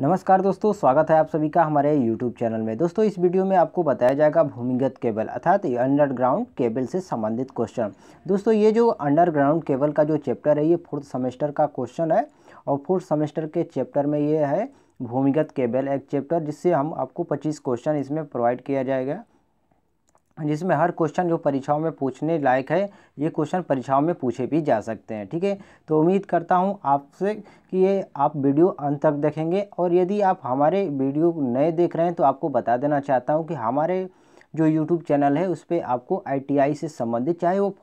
नमस्कार दोस्तों स्वागत है आप सभी का हमारे यूट्यूब चैनल में दोस्तों इस वीडियो में आपको बताया जाएगा भूमिगत केबल अर्थात अंडरग्राउंड केबल से संबंधित क्वेश्चन दोस्तों ये जो अंडरग्राउंड केबल का जो चैप्टर है ये फोर्थ सेमेस्टर का क्वेश्चन है और फोर्थ सेमेस्टर के चैप्टर में ये है भूमिगत केबल एक चैप्टर जिससे हम आपको पच्चीस क्वेश्चन इसमें प्रोवाइड किया जाएगा जिसमें हर क्वेश्चन जो परीक्षाओं में पूछने लायक है ये क्वेश्चन परीक्षाओं में पूछे भी जा सकते हैं ठीक है तो उम्मीद करता हूँ आपसे कि ये आप वीडियो अंत तक देखेंगे और यदि आप हमारे वीडियो नए देख रहे हैं तो आपको बता देना चाहता हूँ कि हमारे जो यूट्यूब चैनल है उस पर आपको आई से संबंधित चाहे वो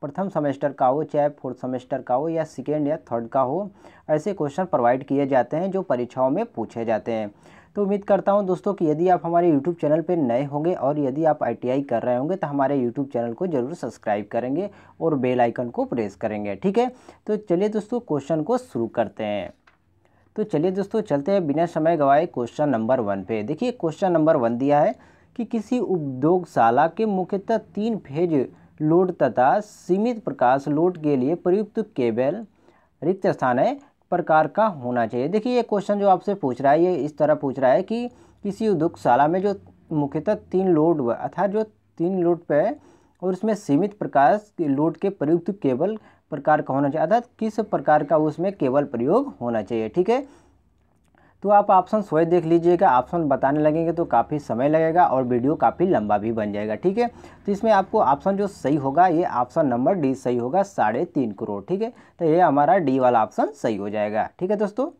प्रथम सेमेस्टर का हो चाहे फोर्थ सेमेस्टर का हो या सेकेंड या थर्ड का हो ऐसे क्वेश्चन प्रोवाइड किए जाते हैं जो परीक्षाओं में पूछे जाते हैं तो उम्मीद करता हूँ दोस्तों कि यदि आप हमारे यूट्यूब चैनल पर नए होंगे और यदि आप आई कर रहे होंगे तो हमारे यूट्यूब चैनल को ज़रूर सब्सक्राइब करेंगे और बेल आइकन को प्रेस करेंगे ठीक है तो चलिए दोस्तों क्वेश्चन को शुरू करते हैं तो चलिए दोस्तों चलते हैं बिना समय गवाए क्वेश्चन नंबर वन पे देखिए क्वेश्चन नंबर वन दिया है कि किसी उद्योगशाला के मुख्यतः तीन फेज लोड तथा सीमित प्रकाश लोड के लिए प्रयुक्त केबल रिक्त स्थान है प्रकार का होना चाहिए देखिए ये क्वेश्चन जो आपसे पूछ रहा है ये इस तरह पूछ रहा है कि किसी उद्योगशाला में जो मुख्यतः तीन लोड अर्थात जो तीन लोड पे है और उसमें सीमित प्रकाश लोड के प्रयुक्त केबल प्रकार का होना चाहिए अर्थात किस प्रकार का उसमें केबल प्रयोग होना चाहिए ठीक है तो आप ऑप्शन स्वयं देख लीजिएगा ऑप्शन बताने लगेंगे तो काफ़ी समय लगेगा और वीडियो काफ़ी लंबा भी बन जाएगा ठीक है तो इसमें आपको ऑप्शन जो सही होगा ये ऑप्शन नंबर डी सही होगा साढ़े तीन करोड़ ठीक है तो ये हमारा डी वाला ऑप्शन सही हो जाएगा ठीक है दोस्तों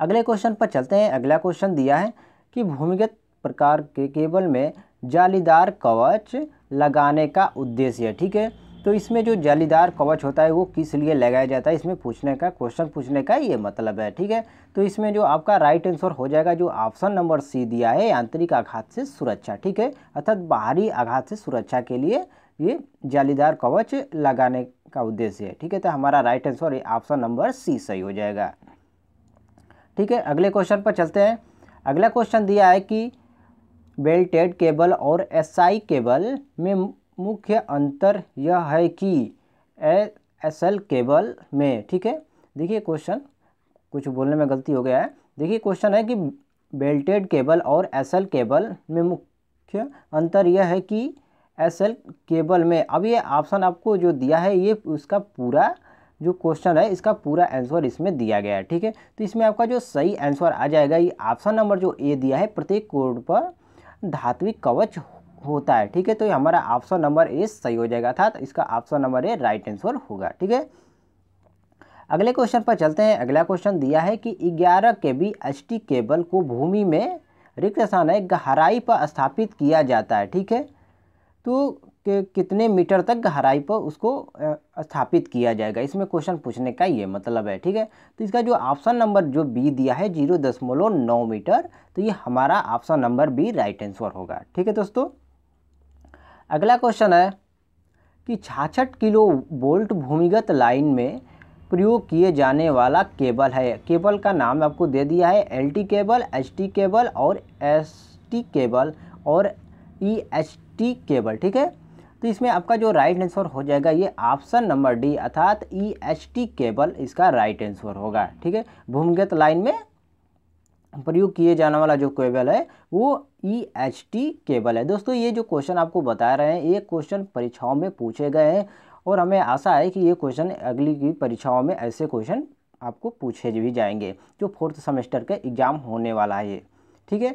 अगले क्वेश्चन पर चलते हैं अगला क्वेश्चन दिया है कि भूमिगत प्रकार के केबल में जालीदार कवच लगाने का उद्देश्य ठीक है तो इसमें जो जालीदार कवच होता है वो किस लिए लगाया जाता है इसमें पूछने का क्वेश्चन पूछने का ये मतलब है ठीक है तो इसमें जो आपका राइट आंसर हो जाएगा जो ऑप्शन नंबर सी दिया है आंतरिक आघात से सुरक्षा ठीक है अर्थात बाहरी आघात से सुरक्षा के लिए ये जालीदार कवच लगाने का उद्देश्य है ठीक है तो हमारा राइट आंसर ये ऑप्शन नंबर सी सही हो जाएगा ठीक है अगले क्वेश्चन पर चलते हैं अगला क्वेश्चन दिया है कि बेल्टेड केबल और एसआई केबल में मुख्य अंतर यह है कि एल केबल में ठीक है देखिए क्वेश्चन कुछ बोलने में गलती हो गया है देखिए क्वेश्चन है कि बेल्टेड केबल और एल केबल में मुख्य अंतर यह है कि एल केबल में अब ये ऑप्शन आपको जो दिया है ये उसका पूरा जो क्वेश्चन है इसका पूरा आंसर इसमें दिया गया है ठीक है तो इसमें आपका जो सही आंसर आ जाएगा ये ऑप्शन नंबर जो ए दिया है प्रत्येक कोड पर धात्विक कवच होता है ठीक है तो ये हमारा ऑप्शन नंबर ए सही हो जाएगा था तो इसका option number A right answer होगा ठीक है अगले क्वेश्चन पर चलते हैं अगला क्वेश्चन दिया है कि ग्यारह के बी एच केबल को भूमि में रिक्त स्थान है गहराई पर स्थापित किया जाता है ठीक है तो कि कितने मीटर तक गहराई पर उसको स्थापित किया जाएगा इसमें क्वेश्चन पूछने का ये मतलब है ठीक है तो इसका जो ऑप्शन नंबर जो बी दिया है जीरो दशमलव नौ मीटर तो ये हमारा option number B right answer होगा ठीक है दोस्तों अगला क्वेश्चन है कि छाछठ किलो वोल्ट भूमिगत लाइन में प्रयोग किए जाने वाला केबल है केबल का नाम आपको दे दिया है L T cable H T cable और एस टी केबल और ई एच टी केबल ठीक है तो इसमें आपका जो राइट आंसर हो जाएगा ये ऑप्शन नंबर डी अर्थात ई एच टी केबल इसका राइट आंसर होगा ठीक है भूमिगत लाइन में प्रयोग किए जाने वाला जो केबल है वो ई एच टी केबल है दोस्तों ये जो क्वेश्चन आपको बता रहे हैं ये क्वेश्चन परीक्षाओं में पूछे गए हैं और हमें आशा है कि ये क्वेश्चन अगली की परीक्षाओं में ऐसे क्वेश्चन आपको पूछे भी जाएंगे जो फोर्थ सेमेस्टर का एग्ज़ाम होने वाला है ये ठीक है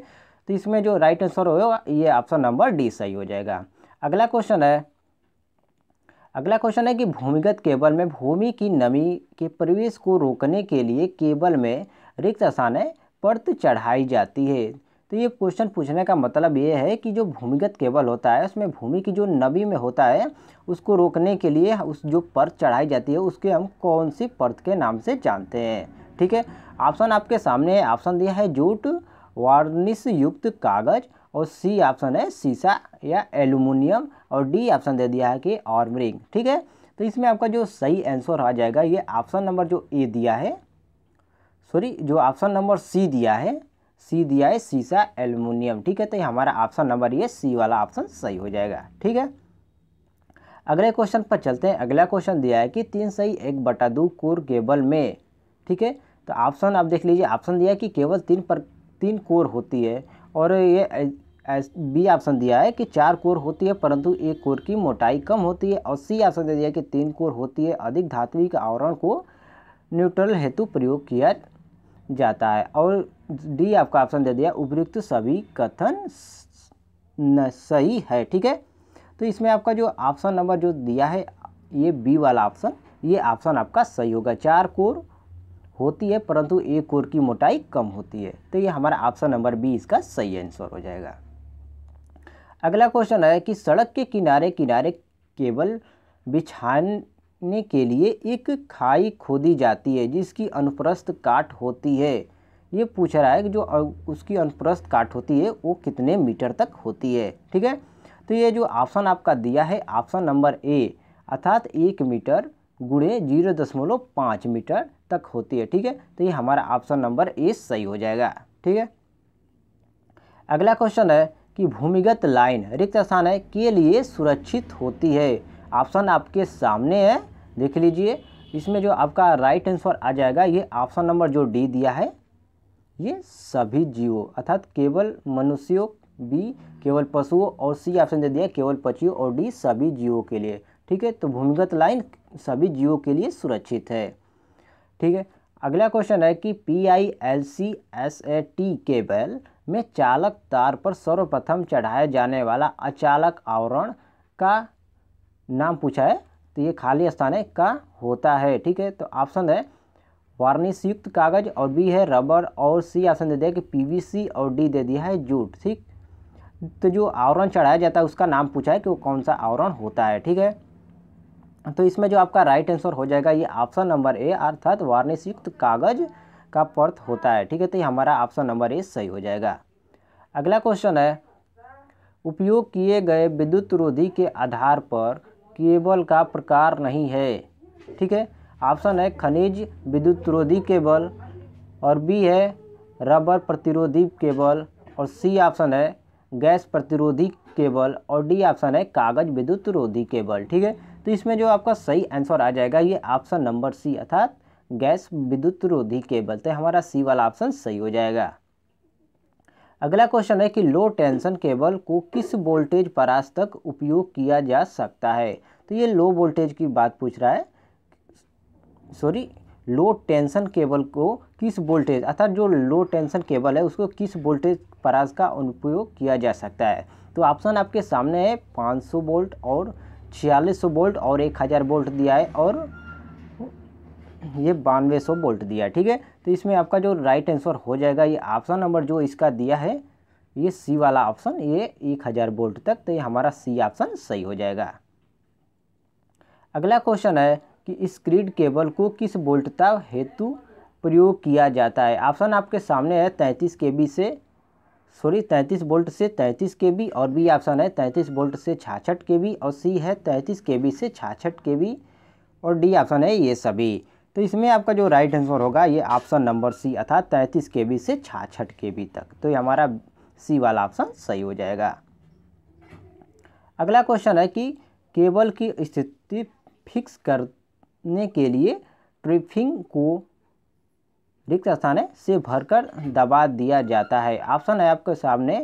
तो इसमें जो राइट आंसर होगा ये ऑप्शन नंबर डी सही हो जाएगा अगला क्वेश्चन है अगला क्वेश्चन है कि भूमिगत केबल में भूमि की नमी के प्रवेश को रोकने के लिए केबल में रिक्त स्थान परत चढ़ाई जाती है तो ये क्वेश्चन पूछने का मतलब ये है कि जो भूमिगत केबल होता है उसमें भूमि की जो नबी में होता है उसको रोकने के लिए उस जो परत चढ़ाई जाती है उसके हम कौन सी परत के नाम से जानते हैं ठीक है ऑप्शन आपके सामने ऑप्शन दिया है जूट वार्निश युक्त कागज़ और सी ऑप्शन है सीसा या एलुमिनियम और डी ऑप्शन दे दिया है कि ऑर्मरिंग ठीक है तो इसमें आपका जो सही आंसर आ जाएगा ये ऑप्शन नंबर जो ए दिया है सॉरी जो ऑप्शन नंबर सी दिया है सी दिया है सीसा एल्यूमिनियम ठीक है तो ये हमारा ऑप्शन नंबर ये सी वाला ऑप्शन सही हो जाएगा ठीक है अगले क्वेश्चन पर चलते हैं अगला क्वेश्चन दिया है कि तीन सही एक बटा दो कोर केबल में ठीक है तो ऑप्शन आप देख लीजिए ऑप्शन दिया है कि केवल तीन पर तीन कोर होती है और ये बी ऑप्शन दिया है कि चार कोर होती है परंतु एक कोर की मोटाई कम होती है और सी ऑप्शन दे दिया है कि तीन कोर होती है अधिक धातु के आवरण को न्यूट्रल हेतु प्रयोग किया जाता है और डी आपका ऑप्शन दे दिया उपयुक्त सभी कथन सही है ठीक है तो इसमें आपका जो ऑप्शन नंबर जो दिया है ये बी वाला ऑप्शन ये ऑप्शन आपका सही होगा चार कोर होती है परंतु एक कोर की मोटाई कम होती है तो ये हमारा ऑप्शन नंबर बी इसका सही आंसर हो जाएगा अगला क्वेश्चन है कि सड़क के किनारे किनारे केबल बिछान काटने के लिए एक खाई खोदी जाती है जिसकी अनुप्रस्थ काट होती है ये पूछ रहा है कि जो उसकी अनुप्रस्थ काट होती है वो कितने मीटर तक होती है ठीक है तो ये जो ऑप्शन आपका दिया है ऑप्शन नंबर ए अर्थात एक मीटर गुड़े जीरो दशमलव पाँच मीटर तक होती है ठीक है तो ये हमारा ऑप्शन नंबर ए सही हो जाएगा ठीक है अगला क्वेश्चन है कि भूमिगत लाइन रिक्त स्थान है के लिए सुरक्षित होती है ऑप्शन आपके सामने है देख लीजिए इसमें जो आपका राइट आंसर आ जाएगा ये ऑप्शन नंबर जो डी दिया है ये सभी जीवों अर्थात केवल मनुष्यों बी केवल पशुओं और सी ऑप्शन दे दिया केवल पक्षियों और डी सभी जीवों के लिए ठीक है तो भूमिगत लाइन सभी जीवों के लिए सुरक्षित है ठीक है अगला क्वेश्चन है कि P I L C S A T cable में चालक तार पर सर्वप्रथम चढ़ाया जाने वाला अचालक आवरण का नाम पूछा है तो ये खाली स्थान का होता है ठीक है तो ऑप्शन है युक्त कागज़ और बी है रबर और सी ऑप्शन दे दिया कि पीवीसी और डी दे दिया है जूट ठीक तो जो आवरण चढ़ाया जाता है उसका नाम पूछा है कि वो कौन सा आवरण होता है ठीक है तो इसमें जो आपका राइट आंसर हो जाएगा ये ऑप्शन नंबर ए अर्थात युक्त कागज़ का पर्थ होता है ठीक है तो ये हमारा ऑप्शन नंबर ए सही हो जाएगा अगला क्वेश्चन है उपयोग किए गए विद्युत रोधी के आधार पर केबल का प्रकार नहीं है ठीक है ऑप्शन है खनिज विद्युतरोधी केबल और बी है रबर प्रतिरोधी केबल और सी ऑप्शन है गैस प्रतिरोधी केबल और डी ऑप्शन है कागज़ विद्युत रोधी केबल ठीक है तो इसमें जो आपका सही आंसर आ जाएगा ये ऑप्शन नंबर सी अर्थात गैस विद्युत रोधी केबल तो हमारा सी वाला ऑप्शन सही हो जाएगा अगला क्वेश्चन है कि लो टेंशन केबल को किस वोल्टेज परास तक उपयोग किया जा सकता है तो ये लो वोल्टेज की बात पूछ रहा है सॉरी लो टेंशन केबल को किस वोल्टेज अर्थात जो लो टेंशन केबल है उसको किस वोल्टेज परास का उपयोग किया जा सकता है तो ऑप्शन आपके सामने है 500 वोल्ट और छियालीस वोल्ट और हज़ार वोल्ट दिया है और ये बानवे सौ बोल्ट दिया है ठीक है तो इसमें आपका जो राइट आंसर हो जाएगा ये ऑप्शन नंबर जो इसका दिया है ये सी वाला ऑप्शन ये एक हज़ार बोल्ट तक तो ये हमारा सी ऑप्शन सही हो जाएगा अगला क्वेश्चन है कि इस क्रीड केबल को किस बोल्टता हेतु प्रयोग किया जाता है ऑप्शन आपके सामने है तैंतीस के से सॉरी तैंतीस बोल्ट से तैंतीस के और बी ऑप्शन है तैंतीस बोल्ट से छाछठ के और सी है तैंतीस के से छाछठ के और डी ऑप्शन है ये सभी तो इसमें आपका जो राइट आंसर होगा ये ऑप्शन नंबर सी अर्थात तैंतीस के बी से छाछठ के बी तक तो ये हमारा सी वाला ऑप्शन सही हो जाएगा अगला क्वेश्चन है कि केबल की स्थिति फिक्स करने के लिए ट्रिफिंग को रिक्त स्थान से भरकर दबा दिया जाता है ऑप्शन है आपके सामने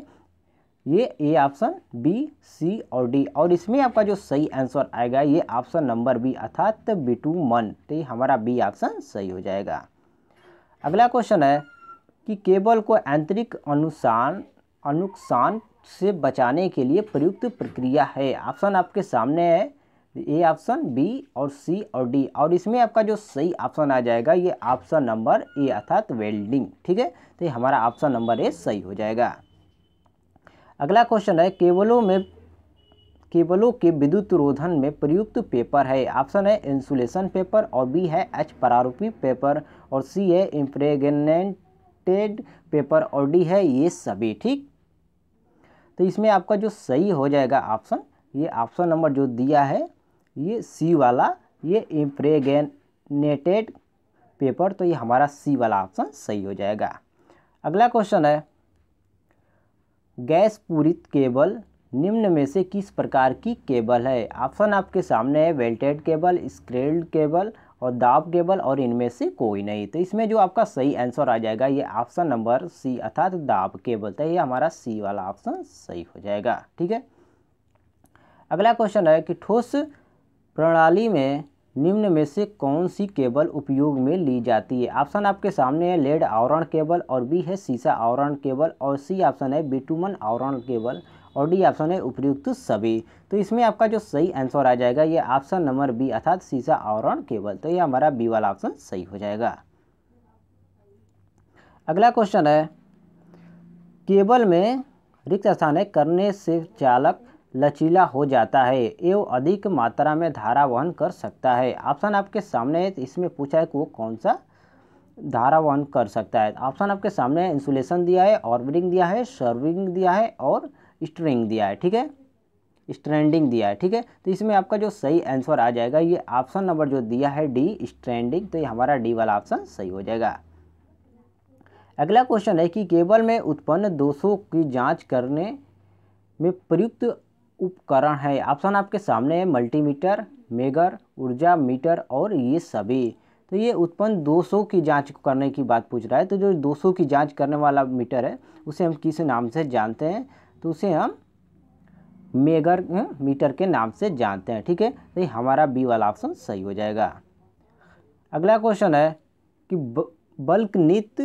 ये ए ऑप्शन बी सी और डी और इसमें आपका जो सही आंसर आएगा ये ऑप्शन नंबर बी अर्थात बिटू मन तो हमारा बी ऑप्शन सही हो जाएगा अगला क्वेश्चन है कि केबल को आंतरिक अनुसान अनुकसान से बचाने के लिए प्रयुक्त प्रक्रिया है ऑप्शन आपके सामने है ए ऑप्शन बी और सी और डी और इसमें आपका जो सही ऑप्शन आ जाएगा ये ऑप्शन नंबर ए अर्थात वेल्डिंग ठीक है तो ये हमारा ऑप्शन नंबर ए सही हो जाएगा अगला क्वेश्चन है केबलों में केबलों के विद्युत रोधन में प्रयुक्त पेपर है ऑप्शन है इंसुलेशन पेपर और बी है एच परारूपी पेपर और सी है इम्प्रेगनेटेड पेपर और डी है ये सभी ठीक तो इसमें आपका जो सही हो जाएगा ऑप्शन ये ऑप्शन नंबर जो दिया है ये सी वाला ये इम्प्रेगनेटेड पेपर तो ये हमारा सी वाला ऑप्शन सही हो जाएगा अगला क्वेश्चन है गैस पूरित केबल निम्न में से किस प्रकार की केबल है ऑप्शन आपके सामने है वेल्टेड केबल स्क्रेल्ड केबल और दाब केबल और इनमें से कोई नहीं तो इसमें जो आपका सही आंसर आ जाएगा ये ऑप्शन नंबर सी अर्थात दाब केबल तो ये हमारा सी वाला ऑप्शन सही हो जाएगा ठीक है अगला क्वेश्चन है कि ठोस प्रणाली में निम्न में से कौन सी केबल उपयोग में ली जाती है ऑप्शन आपके सामने है लेड आवरण केबल और बी है सीसा आवरण केबल और सी ऑप्शन है बिटुमन आवरण केबल और डी ऑप्शन है उपयुक्त सभी तो इसमें आपका जो सही आंसर आ जाएगा ये ऑप्शन नंबर बी अर्थात सीसा आवरण केबल तो ये हमारा बी वाला ऑप्शन सही हो जाएगा अगला क्वेश्चन है केबल में रिक्त स्थान है करने से चालक लचीला हो जाता है एवं अधिक मात्रा में धारा वहन कर सकता है ऑप्शन आपके सामने है इसमें पूछा है कि वो कौन सा धारा वहन कर सकता है ऑप्शन आपके सामने इंसुलेशन दिया है ऑर्बिटिंग दिया है सर्विंग दिया है और स्ट्रिंग दिया है ठीक है स्ट्रेंडिंग दिया है ठीक है तो इसमें आपका जो सही आंसर आ जाएगा ये ऑप्शन नंबर जो दिया है डी स्ट्रेंडिंग तो ये हमारा डी वाला ऑप्शन सही हो जाएगा अगला क्वेश्चन है कि केबल में उत्पन्न दोषों की जांच करने में प्रयुक्त उपकरण है ऑप्शन आपके सामने है मल्टीमीटर मेगर ऊर्जा मीटर और ये सभी तो ये उत्पन्न 200 की जांच करने की बात पूछ रहा है तो जो 200 की जांच करने वाला मीटर है उसे हम किस नाम से जानते हैं तो उसे हम मेगर हाँ, मीटर के नाम से जानते हैं ठीक है तो ये हमारा बी वाला ऑप्शन सही हो जाएगा अगला क्वेश्चन है कि बल्क नित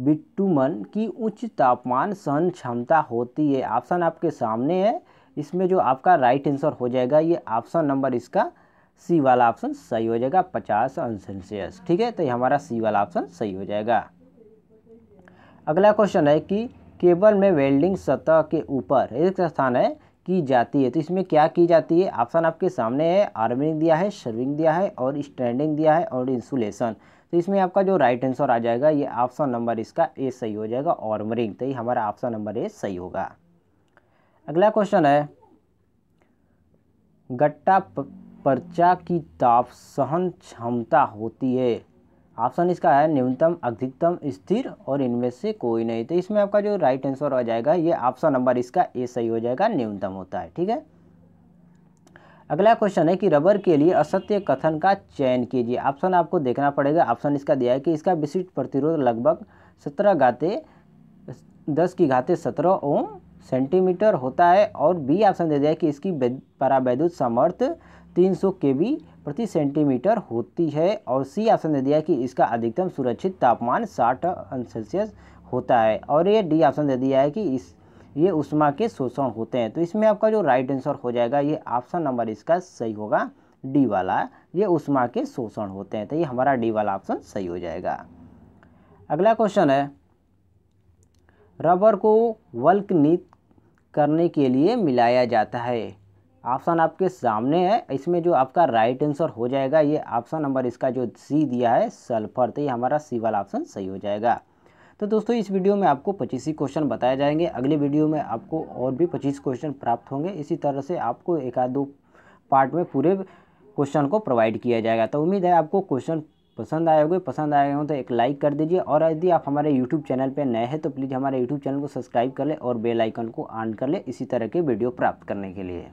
बिट्टुमन की उच्च तापमान सहन क्षमता होती है ऑप्शन आपके सामने है इसमें जो आपका राइट आंसर हो जाएगा ये ऑप्शन नंबर इसका सी वाला ऑप्शन सही हो जाएगा पचास अनसेंसियस ठीक है तो ये हमारा सी वाला ऑप्शन सही हो जाएगा अगला क्वेश्चन है कि केबल में वेल्डिंग सतह के ऊपर एक स्थान है की जाती है तो इसमें क्या की जाती है ऑप्शन आपके सामने है आर्मिंग दिया है शर्विंग दिया है और स्टैंडिंग दिया है और इंसुलेशन तो इसमें आपका जो राइट आंसर आ जाएगा ये ऑप्शन नंबर इसका ए सही हो जाएगा ऑर्मरिंग तो ये हमारा ऑप्शन नंबर ए सही होगा अगला क्वेश्चन है गट्टा पर्चा की ताप सहन क्षमता होती है ऑप्शन इसका है न्यूनतम अधिकतम स्थिर और इनमें से कोई नहीं तो इसमें आपका जो राइट आंसर हो जाएगा ये ऑप्शन नंबर इसका ए सही हो जाएगा न्यूनतम होता है ठीक है अगला क्वेश्चन है कि रबर के लिए असत्य कथन का चयन कीजिए ऑप्शन आपको देखना पड़ेगा ऑप्शन इसका दिया है कि इसका विशिष्ट प्रतिरोध लगभग सत्रह घाते दस की घाते सत्रह ओम सेंटीमीटर होता है और बी ऑप्शन दे दिया है कि इसकी परावैद्युत सामर्थ्य 300 बी प्रति सेंटीमीटर होती है और सी ऑप्शन दे दिया है कि इसका अधिकतम सुरक्षित तापमान 60 अंश सेल्सियस होता है और ये डी ऑप्शन दे दिया है कि इस ये उष्मा के शोषण होते हैं तो इसमें आपका जो राइट आंसर हो जाएगा ये ऑप्शन नंबर इसका सही होगा डी वाला ये उष्मा के शोषण होते हैं तो ये हमारा डी वाला ऑप्शन सही हो जाएगा अगला क्वेश्चन है रबर को वल्कनीत करने के लिए मिलाया जाता है ऑप्शन आपके सामने है इसमें जो आपका राइट आंसर हो जाएगा ये ऑप्शन नंबर इसका जो सी दिया है सल्फर तो ये हमारा सी वाला ऑप्शन सही हो जाएगा तो दोस्तों इस वीडियो में आपको पच्चीस ही क्वेश्चन बताए जाएंगे अगले वीडियो में आपको और भी पच्चीस क्वेश्चन प्राप्त होंगे इसी तरह से आपको एक आध दो पार्ट में पूरे क्वेश्चन को प्रोवाइड किया जाएगा तो उम्मीद है आपको क्वेश्चन पसंद आए होंगे पसंद आए हों तो एक लाइक कर दीजिए और यदि आप हमारे यूट्यूब चैनल पर नए हैं तो प्लीज़ हमारे यूट्यूब चैनल को सब्सक्राइब कर लें और बेल आइकन को ऑन कर लें इसी तरह के वीडियो प्राप्त करने के लिए